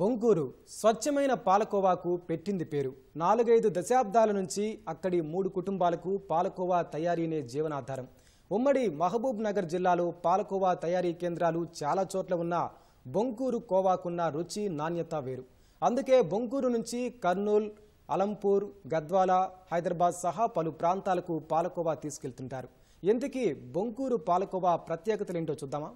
బొంకూరు స్వచ్ఛమైన పాలకోవాకు పెట్టింది పేరు నాలుగైదు దశాబ్దాల నుంచి అక్కడి మూడు కుటుంబాలకు పాలకోవా తయారీనే జీవనాధారం ఉమ్మడి మహబూబ్ నగర్ జిల్లాలో పాలకోవా తయారీ కేంద్రాలు చాలా చోట్ల ఉన్న బొంకూరు కోవాకున్న రుచి నాణ్యత వేరు అందుకే బొంకూరు నుంచి కర్నూల్ అలంపూర్ గద్వాల హైదరాబాద్ సహా పలు ప్రాంతాలకు పాలకోవా తీసుకెళ్తుంటారు ఎందుకీ బొంకూరు పాలకోవా ప్రత్యేకతలేంటో చూద్దామా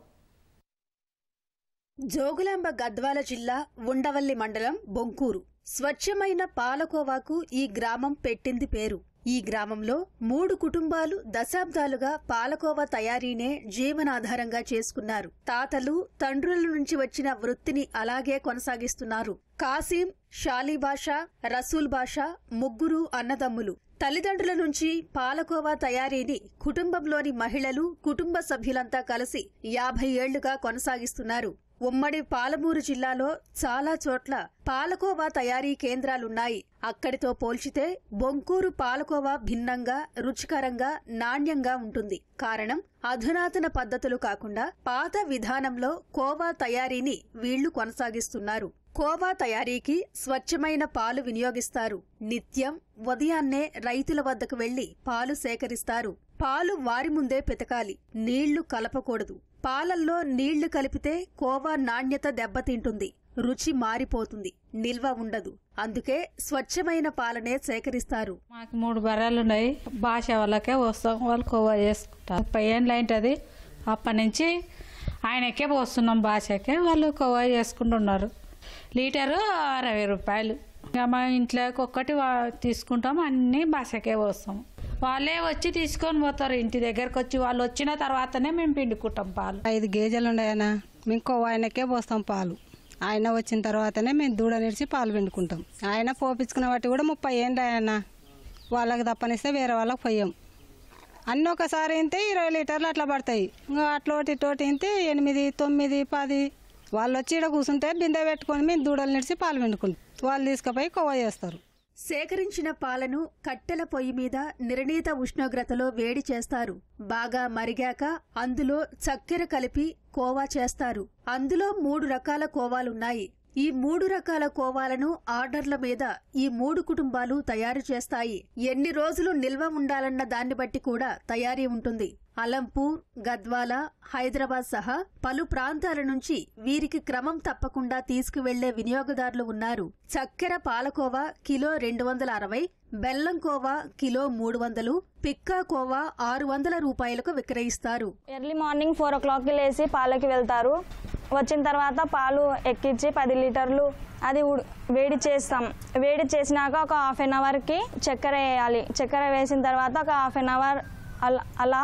జోగులాంబ గద్వాల జిల్లా ఉండవల్లి మండలం బొంకూరు స్వచ్ఛమైన పాలకోవాకు ఈ గ్రామం పెట్టింది పేరు ఈ గ్రామంలో మూడు కుటుంబాలు దశాబ్దాలుగా పాలకోవా తయారీనే జీవనాధారంగా చేసుకున్నారు తాతలు తండ్రుల నుంచి వచ్చిన వృత్తిని అలాగే కొనసాగిస్తున్నారు కాసీం షాలీభాషా రసూల్ భాషా ముగ్గురు అన్నదమ్ములు తల్లిదండ్రుల నుంచి పాలకోవా తయారీని కుటుంబంలోని మహిళలు కుటుంబ సభ్యులంతా కలిసి యాభై ఏళ్లుగా కొనసాగిస్తున్నారు ఉమ్మడి పాలమూరు జిల్లాలో చాలా చోట్ల పాలకోవా తయారీ కేంద్రాలున్నాయి అక్కడితో పోల్చితే బొంకూరు పాలకోవా భిన్నంగా రుచికరంగా నాణ్యంగా ఉంటుంది కారణం అధునాతన పద్ధతులు కాకుండా పాత విధానంలో కోవా తయారీని వీళ్లు కొనసాగిస్తున్నారు కోవా తయారీకి స్వచ్ఛమైన పాలు వినియోగిస్తారు నిత్యం ఉదయాన్నే రైతుల వద్దకు వెళ్లి పాలు సేకరిస్తారు పాలు వారి ముందే పెతకాలి నీళ్లు కలపకూడదు పాలల్లో నీళ్లు కలిపితే కోవా నాణ్యత దెబ్బతింటుంది రుచి మారిపోతుంది నిల్వ ఉండదు అందుకే స్వచ్ఛమైన పాలనే సేకరిస్తారు మాకు మూడు బర్రెలు ఉన్నాయి భాష వాళ్ళకే వస్తాం వాళ్ళు కోవా చేసుకుంటారు ముప్పై ఏండ్లు ఏంటది అప్పటి నుంచి ఆయనకే పోస్తున్నాం భాషకే వాళ్ళు కోవా చేసుకుంటున్నారు లీటరు అరవై రూపాయలు ఇంకా మా ఇంట్లోకి ఒక్కటి తీసుకుంటాం అన్నీ భాషకే పోస్తాము వాళ్ళే వచ్చి తీసుకొని పోతారు ఇంటి దగ్గరకు వచ్చి వాళ్ళు వచ్చిన తర్వాతనే మేము పిండుకుంటాం పాలు ఐదు గేజలు మేము ఇంకో ఆయనకే పోస్తాం పాలు ఆయన వచ్చిన తర్వాతనే మేము దూడ నిడిచి పాలు పిండుకుంటాం ఆయన పోపించుకున్న వాటి కూడా ముప్పై ఏంటి ఆయన వాళ్ళకి తప్పనిస్తే వేరే వాళ్ళకి పోయాం అన్నీ ఒకసారి ఇంతే ఇరవై లీటర్లు అట్లా పడతాయి ఇంకా అట్లోటి తోటి ఇంతే ఎనిమిది తొమ్మిది పది వాళ్ళు వచ్చి ఇక్కడ కూర్చుంటే బిందె పెట్టుకొని మేము దూడలు నిడిచి పాలు పిండుకుంటాం వాళ్ళు తీసుకుపోయి కొవ్వ చేస్తారు సేకరించిన పాలను కట్టెల పొయ్యి మీద నిర్ణీత ఉష్ణోగ్రతలో వేడి చేస్తారు బాగా మరిగాక అందులో చక్కెర కలిపి కోవా చేస్తారు అందులో మూడు రకాల కోవాలున్నాయి ఈ మూడు రకాల కోవాలను ఆర్డర్ల మీద ఈ మూడు కుటుంబాలు తయారు చేస్తాయి ఎన్ని రోజులు నిల్వ ఉండాలన్న దాన్ని బట్టి కూడా తయారీ ఉంటుంది అలంపూర్ గద్వాల హైదరాబాద్ సహా పలు ప్రాంతాల నుంచి వీరికి క్రమం తప్పకుండా తీసుకువెళ్లే వినియోగదారులు ఉన్నారు చక్కెర పాలకోవా కిలో రెండు వందల అరవై బెల్లం కోవా కిలో మూడు వందలు పిక్కా కోవా ఆరు వందల రూపాయలకు విక్రయిస్తారు ఎర్లీ మార్నింగ్ ఫోర్ ఓ క్లాక్కి లేచి పాలకి వెళ్తారు వచ్చిన తర్వాత పాలు ఎక్కించి పది లీటర్లు అది వేడి చేస్తాం వేడి చేసినాక ఒక హాఫ్ అన్ అవర్కి చక్కెర వేయాలి చక్కెర వేసిన తర్వాత ఒక హాఫ్ అన్ అవర్ అలా అలా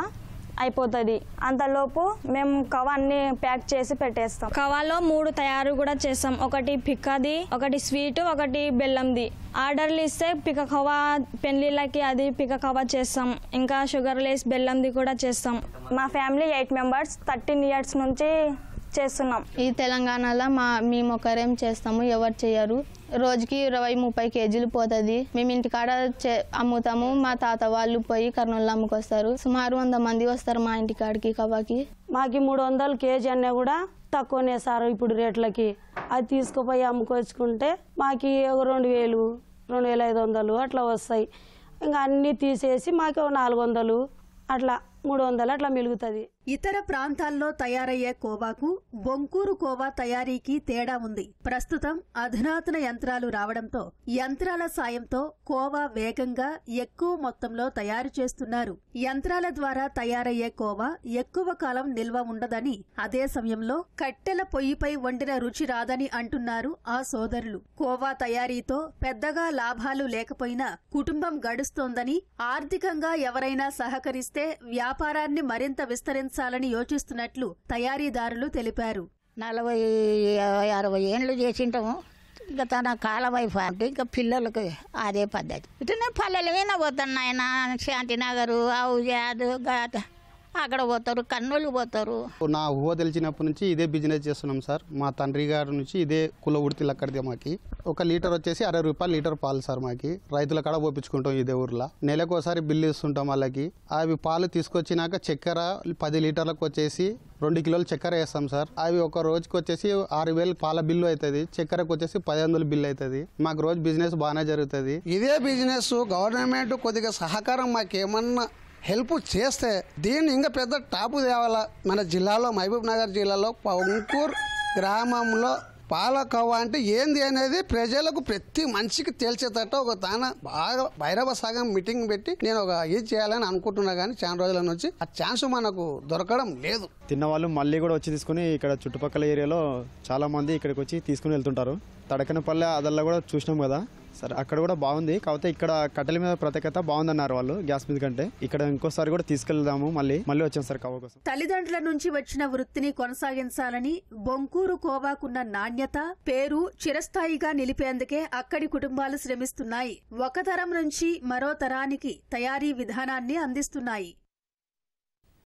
అయిపోతుంది అంతలోపు మేము కవాన్ని ప్యాక్ చేసి పెట్టేస్తాం కవాలో మూడు తయారు కూడా చేస్తాం ఒకటి పిక్కది ఒకటి స్వీట్ ఒకటి బెల్లంది ఆర్డర్లు ఇస్తే పిక కవా పెళ్లిళ్ళకి అది పిక కవా చేస్తాం ఇంకా షుగర్ లేస్ బెల్లంది కూడా చేస్తాం మా family eight members thirteen years నుంచి చేస్తున్నాం ఈ తెలంగాణలో మా మేము ఒకరేం చేస్తాము ఎవరు చేయరు రోజుకి ఇరవై ముప్పై కేజీలు పోతుంది మేము ఇంటికాడ అమ్ముతాము మా తాత వాళ్ళు పోయి కర్నూలు అమ్ముకొస్తారు సుమారు వంద మంది వస్తారు మా ఇంటికాడికి కవ్వకి మాకు మూడు వందలు కేజీ అన్నీ కూడా తక్కువనే సారు ఇప్పుడు రేట్లకి అది తీసుకుపోయి అమ్ముకొచ్చుకుంటే మాకు రెండు వేలు రెండు వేల ఐదు వందలు అట్లా వస్తాయి ఇంకా అన్నీ తీసేసి మాకు నాలుగు వందలు అట్లా మూడు వందలు అట్లా మెలుగుతుంది ఇతర ప్రాంతాల్లో తయారయ్యే కోవాకు బొంకూరు కోవా తయారీకి తేడా ఉంది ప్రస్తుతం అధునాతన యంత్రాలు రావడంతో యంత్రాల సాయంతో కోవా వేగంగా ఎక్కువ మొత్తంలో తయారు చేస్తున్నారు యంత్రాల ద్వారా తయారయ్యే కోవా ఎక్కువ కాలం నిల్వ ఉండదని అదే సమయంలో కట్టెల పొయ్యిపై వండిన రుచి రాదని అంటున్నారు ఆ సోదరులు కోవా తయారీతో పెద్దగా లాభాలు లేకపోయినా కుటుంబం గడుస్తోందని ఆర్థికంగా ఎవరైనా సహకరిస్తే వ్యాపారాన్ని మరింత విస్తరించాలని యోచిస్తున్నట్లు తయారీదారులు తెలిపారు నలభై అరవై ఏండ్లు చేసింటాము ఇంకా తన వైపు అంటే ఇంకా పిల్లలకు అదే పద్ధతి ఇటునే పల్లెలు పోతున్నాయన శాంతినగరు ఔజాదు గాథ అక్కడ పోతారు కన్నోళ్ళు పోతారు నా ఊహ తెలిసినప్పటి నుంచి ఇదే బిజినెస్ చేస్తున్నాం సార్ మా తండ్రి గారి నుంచి ఇదే కుల ఉడితిలు అక్కడిదే మాకి ఒక లీటర్ వచ్చేసి అరవై రూపాయలు లీటర్ పాలు సార్ మాకి రైతుల కాడ పోపించుకుంటాం ఇదే ఊర్లో నెలకోసారి బిల్లు ఇస్తుంటాం వాళ్ళకి అవి పాలు తీసుకొచ్చినాక చక్కెర పది లీటర్లకు వచ్చేసి రెండు కిలోలు చక్కెర వేస్తాం సార్ అవి ఒక రోజుకి వచ్చేసి ఆరు వేలు పాల బిల్లు అవుతుంది చక్కెరకు వచ్చేసి పది వందలు బిల్లు అవుతుంది మాకు రోజు బిజినెస్ బాగానే జరుగుతుంది ఇదే బిజినెస్ గవర్నమెంట్ కొద్దిగా సహకారం మాకేమన్నా హెల్ప్ చేస్తే దీన్ని ఇంకా పెద్ద టాపు తేవాలా మన జిల్లాలో మహబూబ్ నగర్ జిల్లాలో పంకూర్ గ్రామంలో పాలకవ్వ అంటే ఏంది అనేది ప్రజలకు ప్రతి మనిషికి తేల్చేటట్టు ఒక తాన బాగా భైరవ సాగం మీటింగ్ పెట్టి నేను ఒక ఇది చేయాలని అనుకుంటున్నా కానీ చాలా రోజుల నుంచి ఆ ఛాన్స్ మనకు దొరకడం లేదు తిన్నవాళ్ళు మళ్ళీ కూడా వచ్చి తీసుకుని ఇక్కడ చుట్టుపక్కల ఏరియాలో చాలా మంది ఇక్కడికి వచ్చి తీసుకుని వెళ్తుంటారు తడకనపల్లె అదల్లా కూడా చూసినాం కదా సరే అక్కడ కూడా బాగుంది కాకపోతే ఇక్కడ కట్టెల మీద ప్రత్యేకత బాగుందన్నారు వాళ్ళు గ్యాస్ మీద కంటే ఇక్కడ ఇంకోసారి కూడా తీసుకెళ్దాము మళ్ళీ మళ్ళీ వచ్చాం సార్ కవ కోసం తల్లిదండ్రుల నుంచి వచ్చిన వృత్తిని కొనసాగించాలని బొంకూరు కోవాకున్న నాణ్యత పేరు చిరస్థాయిగా నిలిపేందుకే అక్కడి కుటుంబాలు శ్రమిస్తున్నాయి ఒక తరం నుంచి మరో తరానికి తయారీ విధానాన్ని అందిస్తున్నాయి